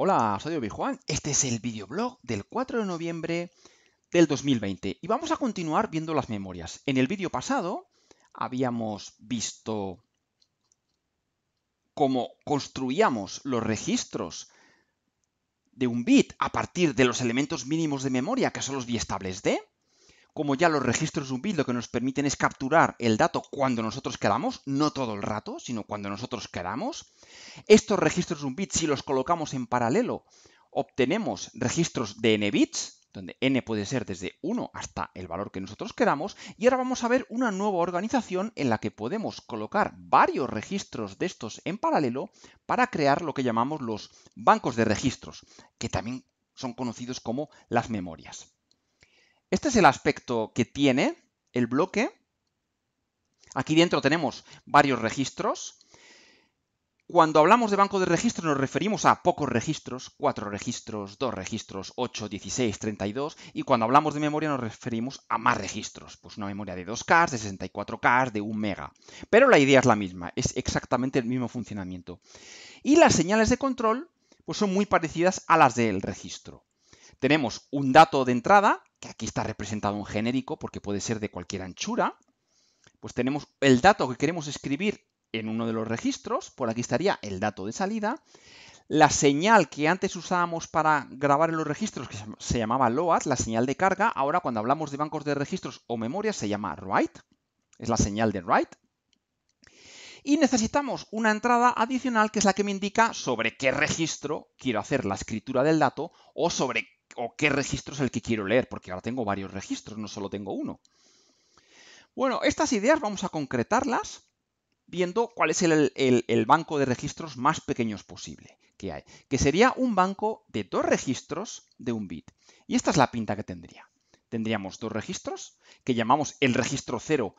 Hola, soy Obi-Juan. Este es el videoblog del 4 de noviembre del 2020 y vamos a continuar viendo las memorias. En el vídeo pasado habíamos visto cómo construíamos los registros de un bit a partir de los elementos mínimos de memoria, que son los biestables D como ya los registros un bit lo que nos permiten es capturar el dato cuando nosotros queramos, no todo el rato, sino cuando nosotros queramos. Estos registros un bit si los colocamos en paralelo, obtenemos registros de n bits, donde n puede ser desde 1 hasta el valor que nosotros queramos, y ahora vamos a ver una nueva organización en la que podemos colocar varios registros de estos en paralelo para crear lo que llamamos los bancos de registros, que también son conocidos como las memorias. Este es el aspecto que tiene el bloque. Aquí dentro tenemos varios registros. Cuando hablamos de banco de registros nos referimos a pocos registros, Cuatro registros, dos registros, 8, 16, 32, y cuando hablamos de memoria nos referimos a más registros, pues una memoria de 2K, de 64K, de un mega. Pero la idea es la misma, es exactamente el mismo funcionamiento. Y las señales de control pues son muy parecidas a las del registro. Tenemos un dato de entrada, que aquí está representado un genérico porque puede ser de cualquier anchura, pues tenemos el dato que queremos escribir en uno de los registros, por aquí estaría el dato de salida, la señal que antes usábamos para grabar en los registros, que se llamaba LOAD, la señal de carga, ahora cuando hablamos de bancos de registros o memoria se llama WRITE, es la señal de WRITE, y necesitamos una entrada adicional que es la que me indica sobre qué registro quiero hacer la escritura del dato o sobre qué o qué registro es el que quiero leer, porque ahora tengo varios registros, no solo tengo uno. Bueno, estas ideas vamos a concretarlas viendo cuál es el, banco de registros más pequeños posible que hay, que sería un banco de dos registros de un bit. Y esta es la pinta que tendría. Tendríamos dos registros que llamamos el registro 0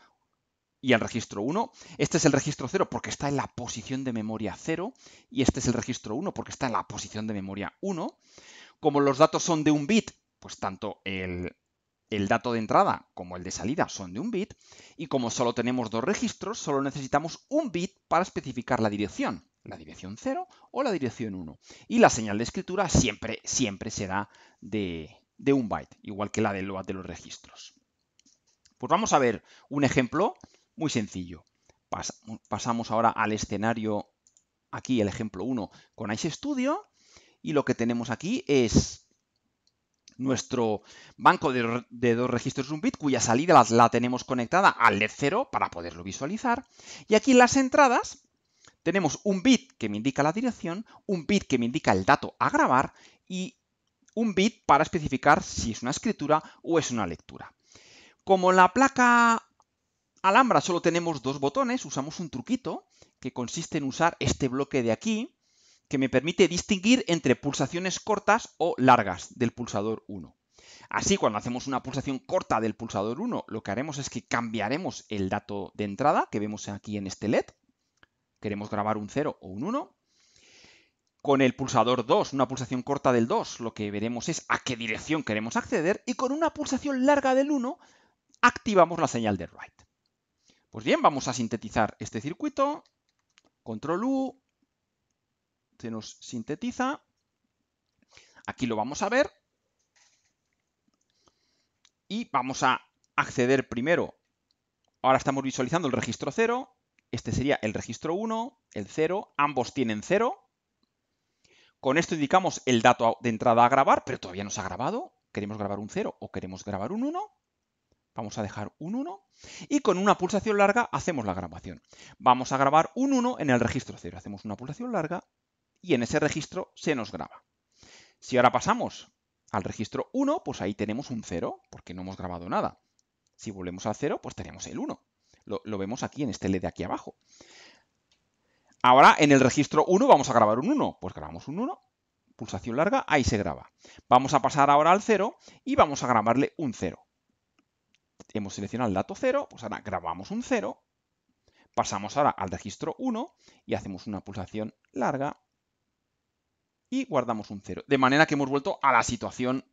y el registro 1. Este es el registro 0 porque está en la posición de memoria 0 y este es el registro 1 porque está en la posición de memoria 1. Como los datos son de un bit, pues tanto el, dato de entrada como el de salida son de un bit, y como solo tenemos dos registros, solo necesitamos un bit para especificar la dirección, la dirección 0 o la dirección 1. Y la señal de escritura siempre, siempre será de, un byte, igual que la de de los registros. Pues vamos a ver un ejemplo muy sencillo. pasamos ahora al escenario, aquí el ejemplo 1 con IceStudio, y lo que tenemos aquí es nuestro banco de, dos registros un bit, cuya salida la, la tenemos conectada al LED 0 para poderlo visualizar. Y aquí en las entradas tenemos un bit que me indica la dirección, un bit que me indica el dato a grabar y un bit para especificar si es una escritura o es una lectura. Como en la placa Alhambra solo tenemos dos botones, usamos un truquito que consiste en usar este bloque de aquí, que me permite distinguir entre pulsaciones cortas o largas del pulsador 1. Así, cuando hacemos una pulsación corta del pulsador 1, lo que haremos es que cambiaremos el dato de entrada que vemos aquí en este LED. Queremos grabar un 0 o un 1. Con el pulsador 2, una pulsación corta del 2, lo que veremos es a qué dirección queremos acceder. Y con una pulsación larga del 1, activamos la señal de write. Pues bien, vamos a sintetizar este circuito. Control U, se nos sintetiza. Aquí lo vamos a ver. Y vamos a acceder primero. Ahora estamos visualizando el registro 0. Este sería el registro 1, el 0. Ambos tienen 0. Con esto indicamos el dato de entrada a grabar, pero todavía no se ha grabado. Queremos grabar un 0 o queremos grabar un 1. Vamos a dejar un 1 y con una pulsación larga hacemos la grabación. Vamos a grabar un 1 en el registro 0. Hacemos una pulsación larga y en ese registro se nos graba. Si ahora pasamos al registro 1, pues ahí tenemos un 0, porque no hemos grabado nada. Si volvemos al 0, pues tenemos el 1. Lo, vemos aquí en este LED de aquí abajo. Ahora en el registro 1 vamos a grabar un 1. Pues grabamos un 1, pulsación larga, ahí se graba. Vamos a pasar ahora al 0 y vamos a grabarle un 0. Hemos seleccionado el dato 0, pues ahora grabamos un 0. Pasamos ahora al registro 1 y hacemos una pulsación larga y guardamos un 0. De manera que hemos vuelto a la situación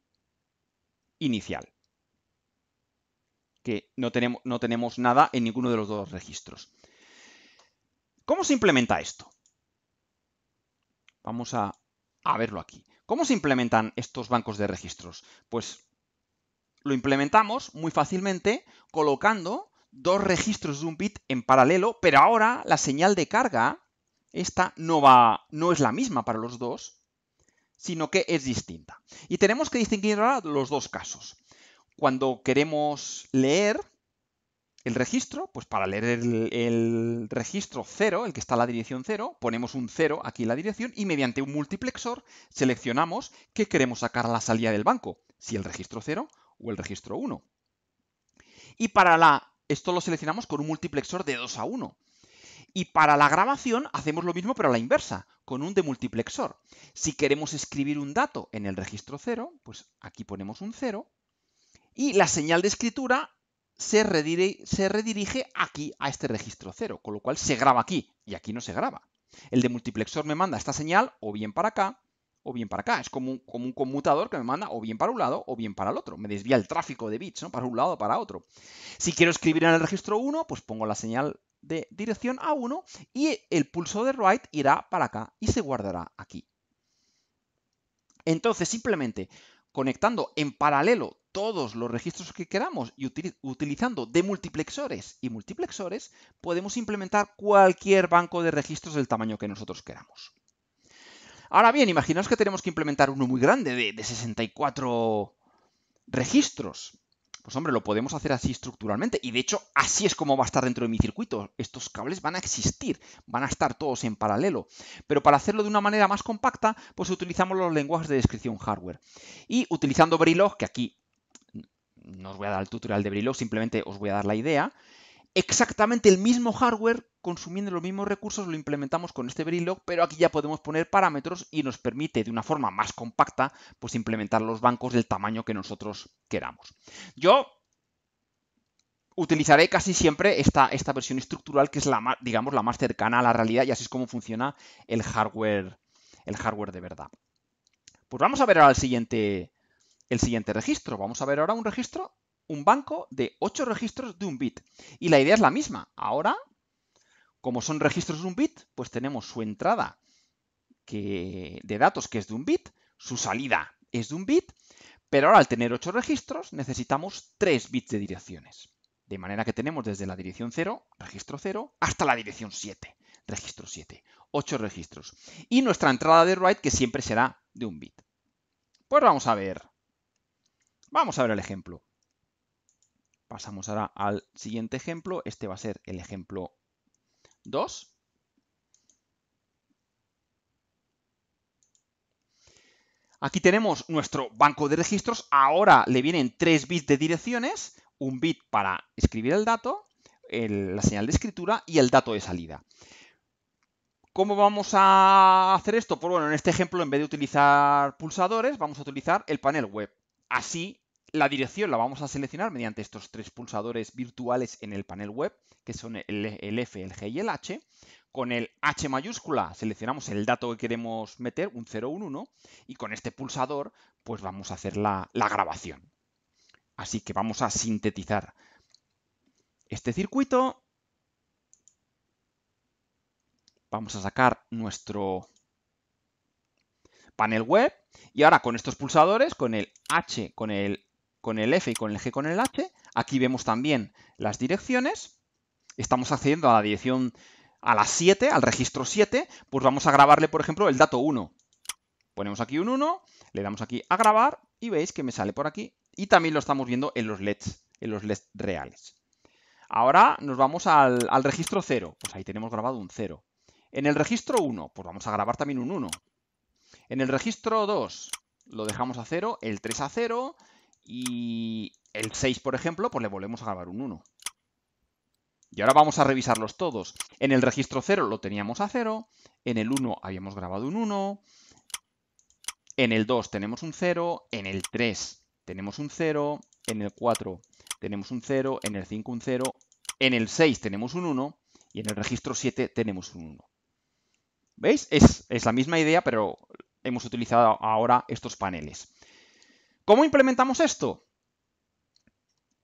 inicial, que no tenemos, no tenemos nada en ninguno de los dos registros. ¿Cómo se implementa esto? Vamos a, a verlo aquí. ¿Cómo se implementan estos bancos de registros? Pues lo implementamos muy fácilmente colocando dos registros de un bit en paralelo, pero ahora la señal de carga, esta no, va, no es la misma para los dos, sino que es distinta. Y tenemos que distinguir ahora los dos casos. Cuando queremos leer el registro, pues para leer el, registro 0, el que está en la dirección 0, ponemos un 0 aquí en la dirección y mediante un multiplexor seleccionamos que queremos sacar a la salida del banco, si el registro 0 o el registro 1. Y para esto lo seleccionamos con un multiplexor de 2 a 1. Y para la grabación hacemos lo mismo pero a la inversa, con un demultiplexor. Si queremos escribir un dato en el registro cero, pues aquí ponemos un cero. y la señal de escritura se, redirige aquí a este registro cero. con lo cual se graba aquí y aquí no se graba. El demultiplexor me manda esta señal o bien para acá o bien para acá. Es como un, como un, conmutador que me manda o bien para un lado o bien para el otro. Me desvía el tráfico de bits, ¿no? Para un lado o para otro. Si quiero escribir en el registro 1, pues pongo la señal de dirección a 1 y el pulso de write irá para acá y se guardará aquí. Entonces, simplemente conectando en paralelo todos los registros que queramos y utilizando demultiplexores y multiplexores, podemos implementar cualquier banco de registros del tamaño que nosotros queramos. Ahora bien, imaginaos que tenemos que implementar uno muy grande de, 64 registros. Pues hombre, lo podemos hacer así estructuralmente. Y de hecho, así es como va a estar dentro de mi circuito. Estos cables van a existir, van a estar todos en paralelo. Pero para hacerlo de una manera más compacta, pues utilizamos los lenguajes de descripción hardware. Y utilizando Brilog, que aquí no os voy a dar el tutorial de Brilog, simplemente os voy a dar la idea exactamente el mismo hardware consumiendo los mismos recursos, lo implementamos con este Verilog, pero aquí ya podemos poner parámetros y nos permite de una forma más compacta pues implementar los bancos del tamaño que nosotros queramos. Yo utilizaré casi siempre esta, esta versión estructural que es la, digamos, la más cercana a la realidad y así es como funciona el hardware, el hardware de verdad. Pues vamos a ver ahora siguiente, el siguiente registro. Vamos a ver ahora un registro un banco de 8 registros de un bit. Y la idea es la misma. Ahora, como son registros de un bit, pues tenemos su entrada que, de datos que es de un bit, su salida es de un bit, pero ahora al tener 8 registros necesitamos 3 bits de direcciones. De manera que tenemos desde la dirección 0, registro 0, hasta la dirección 7, registro 7. 8 registros. Y nuestra entrada de write que siempre será de un bit. Pues vamos a ver. Vamos a ver el ejemplo. Pasamos ahora al siguiente ejemplo. Este va a ser el ejemplo 2. Aquí tenemos nuestro banco de registros. Ahora le vienen 3 bits de direcciones, un bit para escribir el dato, la señal de escritura y el dato de salida. ¿Cómo vamos a hacer esto? Pues bueno, en este ejemplo, en vez de utilizar pulsadores, vamos a utilizar el panel web. Así la dirección la vamos a seleccionar mediante estos tres pulsadores virtuales en el panel web, que son el, F, el G y el H. Con el H mayúscula seleccionamos el dato que queremos meter, un 011, y con este pulsador pues vamos a hacer la grabación. Así que vamos a sintetizar este circuito. Vamos a sacar nuestro panel web y ahora con estos pulsadores, con el H, con el con el F y con el G con el H. Aquí vemos también las direcciones. Estamos accediendo a la dirección a las 7, al registro 7, pues vamos a grabarle, por ejemplo, el dato 1. Ponemos aquí un 1, le damos aquí a grabar y veis que me sale por aquí. Y también lo estamos viendo en los LEDs, en los LEDs reales. Ahora nos vamos al, al registro 0, pues ahí tenemos grabado un 0. En el registro 1, pues vamos a grabar también un 1. En el registro 2 lo dejamos a 0, el 3 a 0, y el 6, por ejemplo, pues le volvemos a grabar un 1. Y ahora vamos a revisarlos todos. En el registro 0 lo teníamos a 0, en el 1 habíamos grabado un 1, en el 2 tenemos un 0, en el 3 tenemos un 0, en el 4 tenemos un 0, en el 5 un 0, en el 6 tenemos un 1 y en el registro 7 tenemos un 1. ¿Veis? Es, es la misma idea, pero hemos utilizado ahora estos paneles. ¿Cómo implementamos esto?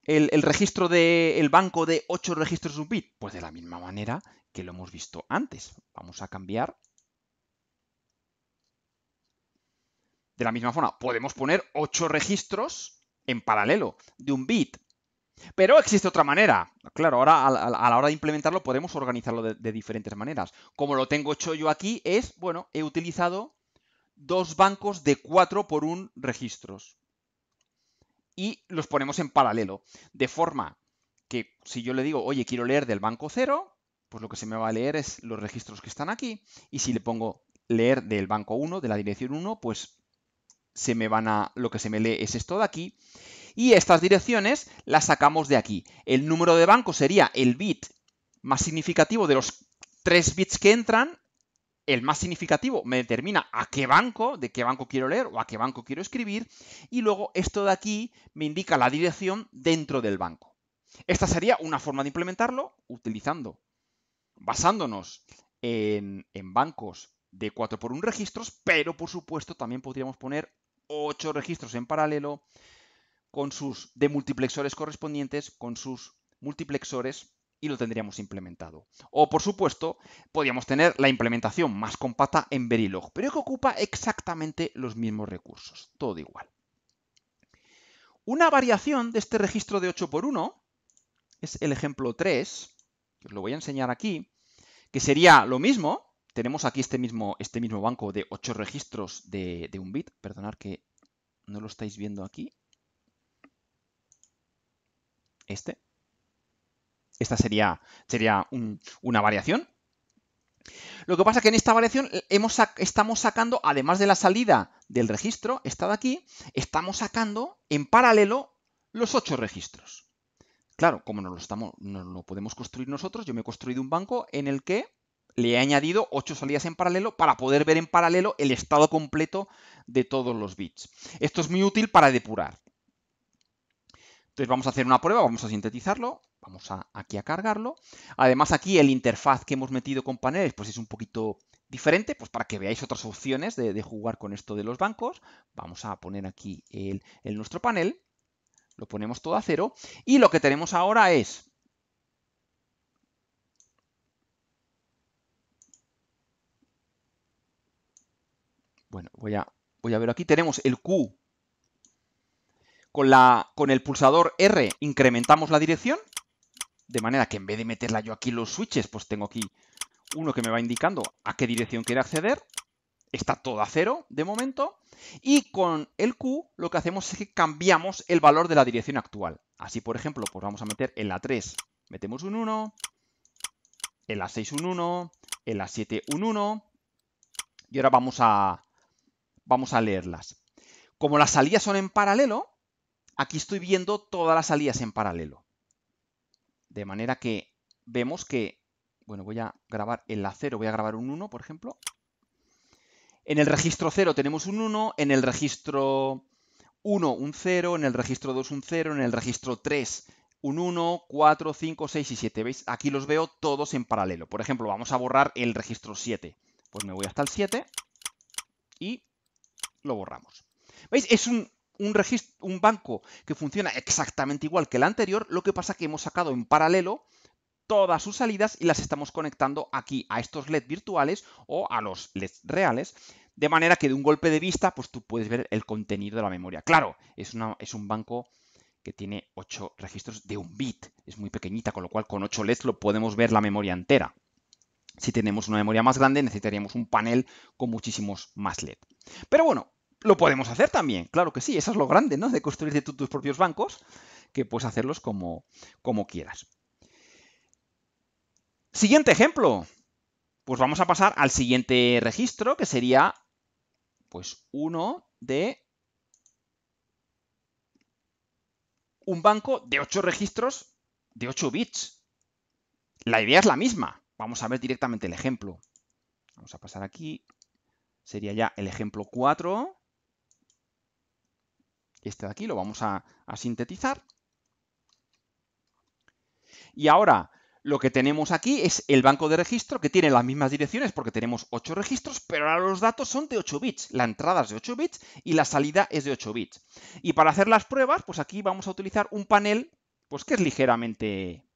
El, registro del banco de 8 registros de un bit. Pues de la misma manera que lo hemos visto antes. Vamos a cambiar. De la misma forma, podemos poner 8 registros en paralelo de un bit. Pero existe otra manera. Claro, ahora a la hora de implementarlo podemos organizarlo de, diferentes maneras. Como lo tengo hecho yo aquí, es, bueno, he utilizado dos bancos de 4 por un registros y los ponemos en paralelo. De forma que si yo le digo, oye, quiero leer del banco 0, pues lo que se me va a leer es los registros que están aquí. Y si le pongo leer del banco 1, de la dirección 1, pues se me van a. lo que se me lee es esto de aquí. Y estas direcciones las sacamos de aquí. El número de banco sería el bit más significativo de los tres bits que entran el más significativo me determina a qué banco, de qué banco quiero leer o a qué banco quiero escribir, y luego esto de aquí me indica la dirección dentro del banco. Esta sería una forma de implementarlo utilizando, basándonos en, bancos de 4 por 1 registros, pero por supuesto también podríamos poner 8 registros en paralelo con sus demultiplexores correspondientes, con sus multiplexores y lo tendríamos implementado. O, por supuesto, podríamos tener la implementación más compacta en Verilog, pero que ocupa exactamente los mismos recursos, todo igual. Una variación de este registro de 8x1 es el ejemplo 3, que os lo voy a enseñar aquí, que sería lo mismo, tenemos aquí este mismo, este mismo banco de 8 registros de, de un bit, perdonad que no lo estáis viendo aquí, este, esta sería, sería una variación. Lo que pasa es que en esta variación estamos sacando, además de la salida del registro, esta de aquí, estamos sacando en paralelo los ocho registros. Claro, como no lo podemos construir nosotros, yo me he construido un banco en el que le he añadido ocho salidas en paralelo para poder ver en paralelo el estado completo de todos los bits. Esto es muy útil para depurar. Entonces vamos a hacer una prueba, vamos a sintetizarlo, vamos aquí a cargarlo. Además aquí el interfaz que hemos metido con paneles pues es un poquito diferente, pues para que veáis otras opciones de, jugar con esto de los bancos. Vamos a poner aquí el, nuestro panel, lo ponemos todo a cero y lo que tenemos ahora es Bueno, voy a, voy a ver aquí. Tenemos el Q con, la, con el pulsador R incrementamos la dirección, de manera que en vez de meterla yo aquí los switches, pues tengo aquí uno que me va indicando a qué dirección quiere acceder. Está todo a cero de momento. Y con el Q lo que hacemos es que cambiamos el valor de la dirección actual. Así, por ejemplo, pues vamos a meter en la 3 metemos un 1, en la 6 un 1, en la 7 un 1. Y ahora vamos a, vamos a leerlas. Como las salidas son en paralelo, Aquí estoy viendo todas las salidas en paralelo. De manera que vemos que, bueno, voy a grabar en la 0, voy a grabar un 1, por ejemplo. En el registro 0 tenemos un 1, en el registro 1 un 0, en el registro 2 un 0, en el registro 3 un 1, 4, 5, 6 y 7. ¿Veis? Aquí los veo todos en paralelo. Por ejemplo, vamos a borrar el registro 7. Pues me voy hasta el 7 y lo borramos. ¿Veis? Es un un, un banco que funciona exactamente igual que el anterior, lo que pasa que hemos sacado en paralelo todas sus salidas y las estamos conectando aquí a estos LED virtuales o a los LEDs reales, de manera que de un golpe de vista pues tú puedes ver el contenido de la memoria. Claro, es, es un banco que tiene 8 registros de un bit, es muy pequeñita, con lo cual con 8 LEDs lo podemos ver la memoria entera. Si tenemos una memoria más grande necesitaríamos un panel con muchísimos más LED. Pero bueno, lo podemos hacer también, claro que sí, eso es lo grande, ¿no? De construir tus propios bancos, que puedes hacerlos como, como quieras. Siguiente ejemplo. Pues vamos a pasar al siguiente registro, que sería pues uno de un banco de ocho registros de 8 bits. La idea es la misma. Vamos a ver directamente el ejemplo. Vamos a pasar aquí. Sería ya el ejemplo 4. Este de aquí lo vamos a, sintetizar. Y ahora lo que tenemos aquí es el banco de registro que tiene las mismas direcciones porque tenemos 8 registros, pero ahora los datos son de 8 bits. La entrada es de 8 bits y la salida es de 8 bits. Y para hacer las pruebas, pues aquí vamos a utilizar un panel pues que es ligeramente,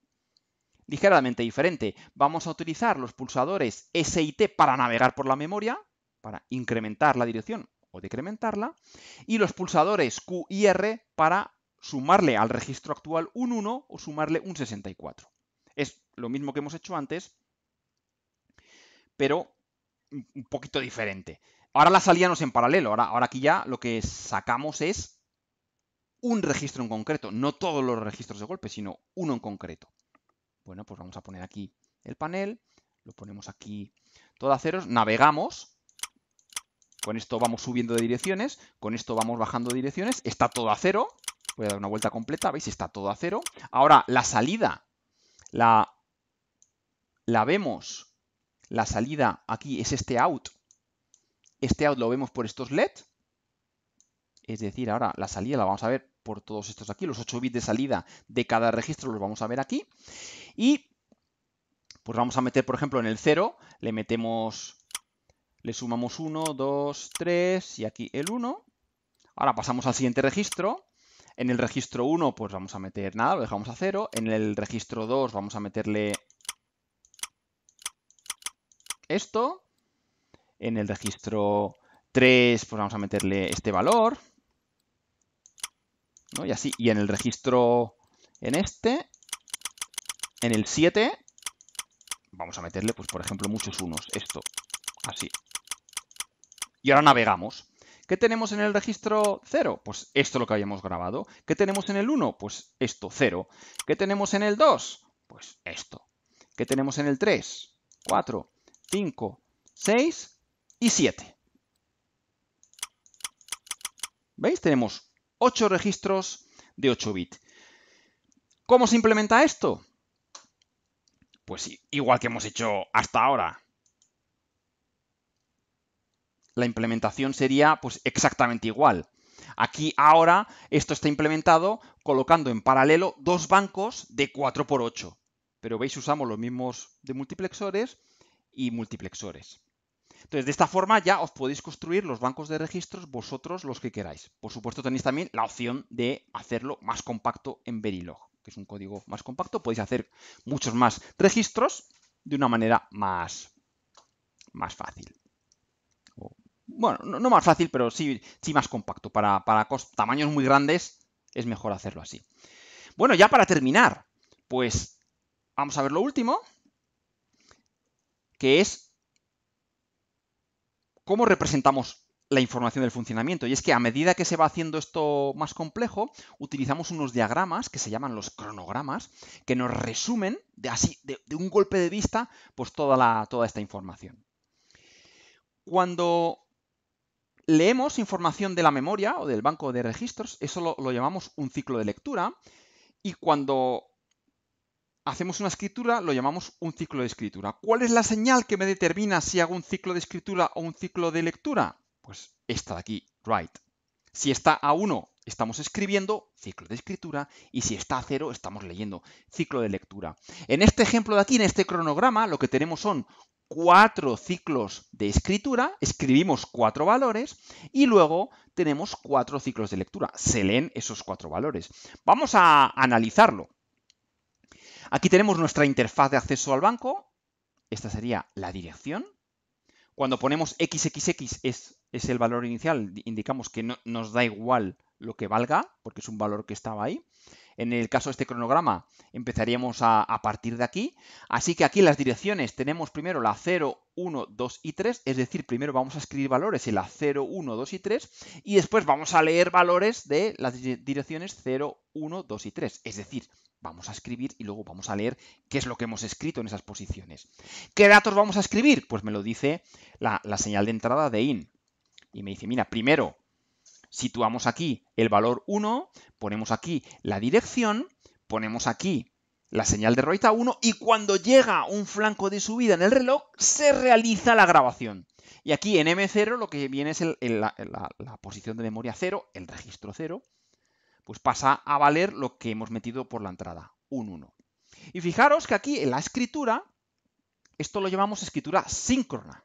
ligeramente diferente. Vamos a utilizar los pulsadores S y T para navegar por la memoria, para incrementar la dirección decrementarla, y los pulsadores Q y R para sumarle al registro actual un 1 o sumarle un 64. Es lo mismo que hemos hecho antes, pero un poquito diferente. Ahora la salíamos en paralelo, ahora, ahora aquí ya lo que sacamos es un registro en concreto, no todos los registros de golpe, sino uno en concreto. Bueno, pues vamos a poner aquí el panel, lo ponemos aquí todo a ceros, navegamos con esto vamos subiendo de direcciones, con esto vamos bajando de direcciones, está todo a cero. Voy a dar una vuelta completa, ¿veis? Está todo a cero. Ahora, la salida, la, la vemos, la salida aquí es este out. Este out lo vemos por estos LED. Es decir, ahora la salida la vamos a ver por todos estos aquí. Los 8 bits de salida de cada registro los vamos a ver aquí. Y pues vamos a meter, por ejemplo, en el 0, le metemos le sumamos 1, 2, 3 y aquí el 1. Ahora pasamos al siguiente registro. En el registro 1 pues vamos a meter nada, lo dejamos a 0. En el registro 2 vamos a meterle esto. En el registro 3 pues vamos a meterle este valor. Y así. Y en el registro en este, en el 7, vamos a meterle, pues por ejemplo, muchos unos. Esto, así. Y ahora navegamos. ¿Qué tenemos en el registro 0? Pues esto lo que habíamos grabado. ¿Qué tenemos en el 1? Pues esto, 0. ¿Qué tenemos en el 2? Pues esto. ¿Qué tenemos en el 3? 4, 5, 6 y 7. ¿Veis? Tenemos 8 registros de 8 bits. ¿Cómo se implementa esto? Pues igual que hemos hecho hasta ahora la implementación sería pues, exactamente igual. Aquí ahora esto está implementado colocando en paralelo dos bancos de 4x8. Pero veis, usamos los mismos de multiplexores y multiplexores. Entonces, de esta forma ya os podéis construir los bancos de registros vosotros los que queráis. Por supuesto, tenéis también la opción de hacerlo más compacto en Verilog, que es un código más compacto. Podéis hacer muchos más registros de una manera más, más fácil bueno, no, más fácil, pero sí, sí más compacto. Para, tamaños muy grandes es mejor hacerlo así. Bueno, ya para terminar, pues vamos a ver lo último, que es cómo representamos la información del funcionamiento. Y es que a medida que se va haciendo esto más complejo, utilizamos unos diagramas que se llaman los cronogramas, que nos resumen de así, de un golpe de vista, pues toda, la, toda esta información. Cuando leemos información de la memoria o del banco de registros, eso lo, llamamos un ciclo de lectura, y cuando hacemos una escritura lo llamamos un ciclo de escritura. ¿Cuál es la señal que me determina si hago un ciclo de escritura o un ciclo de lectura? Pues esta de aquí, write. Si está a 1, estamos escribiendo, ciclo de escritura, y si está a 0, estamos leyendo, ciclo de lectura. En este ejemplo de aquí, en este cronograma, lo que tenemos son cuatro ciclos de escritura, escribimos cuatro valores y luego tenemos cuatro ciclos de lectura. Se leen esos cuatro valores. Vamos a analizarlo. Aquí tenemos nuestra interfaz de acceso al banco. Esta sería la dirección. Cuando ponemos XXX es, es el valor inicial, indicamos que no, nos da igual lo que valga, porque es un valor que estaba ahí. En el caso de este cronograma empezaríamos a, partir de aquí. Así que aquí en las direcciones tenemos primero la 0, 1, 2 y 3, es decir, primero vamos a escribir valores en la 0, 1, 2 y 3 y después vamos a leer valores de las direcciones 0, 1, 2 y 3, es decir, vamos a escribir y luego vamos a leer qué es lo que hemos escrito en esas posiciones. ¿Qué datos vamos a escribir? Pues me lo dice la señal de entrada de in y me dice, mira, primero situamos aquí el valor 1, ponemos aquí la dirección, ponemos aquí la señal de Roita 1 y cuando llega un flanco de subida en el reloj se realiza la grabación. Y aquí en M0 lo que viene es la, posición de memoria 0, el registro 0, pues pasa a valer lo que hemos metido por la entrada, un 1. Y fijaros que aquí en la escritura, esto lo llamamos escritura síncrona,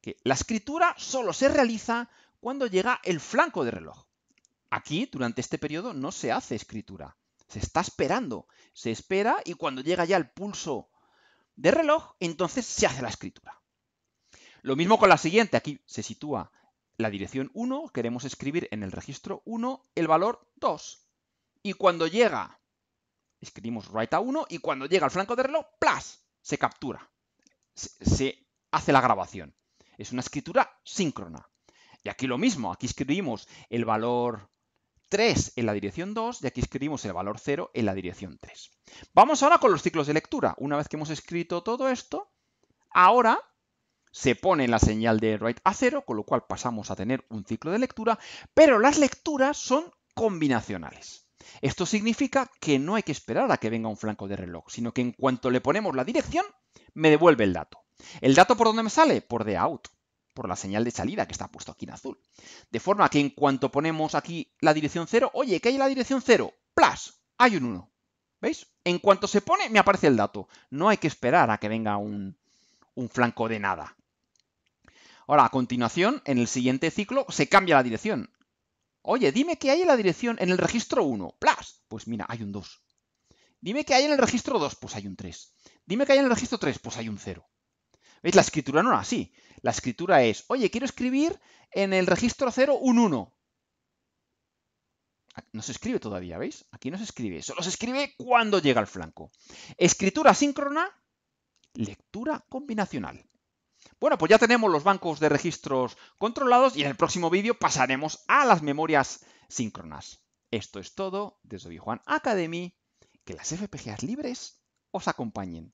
que la escritura solo se realiza cuando llega el flanco de reloj. Aquí, durante este periodo, no se hace escritura. Se está esperando. Se espera y cuando llega ya el pulso de reloj, entonces se hace la escritura. Lo mismo con la siguiente. Aquí se sitúa la dirección 1. Queremos escribir en el registro 1 el valor 2. Y cuando llega, escribimos write a 1 y cuando llega el flanco de reloj, plus, se captura. se, se hace la grabación. Es una escritura síncrona. Y aquí lo mismo, aquí escribimos el valor 3 en la dirección 2 y aquí escribimos el valor 0 en la dirección 3. Vamos ahora con los ciclos de lectura. Una vez que hemos escrito todo esto, ahora se pone la señal de write a 0, con lo cual pasamos a tener un ciclo de lectura, pero las lecturas son combinacionales. Esto significa que no hay que esperar a que venga un flanco de reloj, sino que en cuanto le ponemos la dirección, me devuelve el dato. ¿El dato por dónde me sale? Por de out por la señal de salida que está puesto aquí en azul. De forma que en cuanto ponemos aquí la dirección 0, oye, ¿qué hay en la dirección 0, plus, hay un 1. ¿Veis? En cuanto se pone, me aparece el dato. No hay que esperar a que venga un, un flanco de nada. Ahora, a continuación, en el siguiente ciclo, se cambia la dirección. Oye, dime que hay en la dirección en el registro 1, plus. Pues mira, hay un 2. Dime que hay en el registro 2, pues hay un 3. Dime que hay en el registro 3, pues hay un 0. ¿Veis? La escritura no es así. La escritura es, oye, quiero escribir en el registro 011. un No se escribe todavía, ¿veis? Aquí no se escribe. Solo se escribe cuando llega al flanco. Escritura síncrona, lectura combinacional. Bueno, pues ya tenemos los bancos de registros controlados y en el próximo vídeo pasaremos a las memorias síncronas. Esto es todo desde Juan Academy. Que las FPGAs libres os acompañen.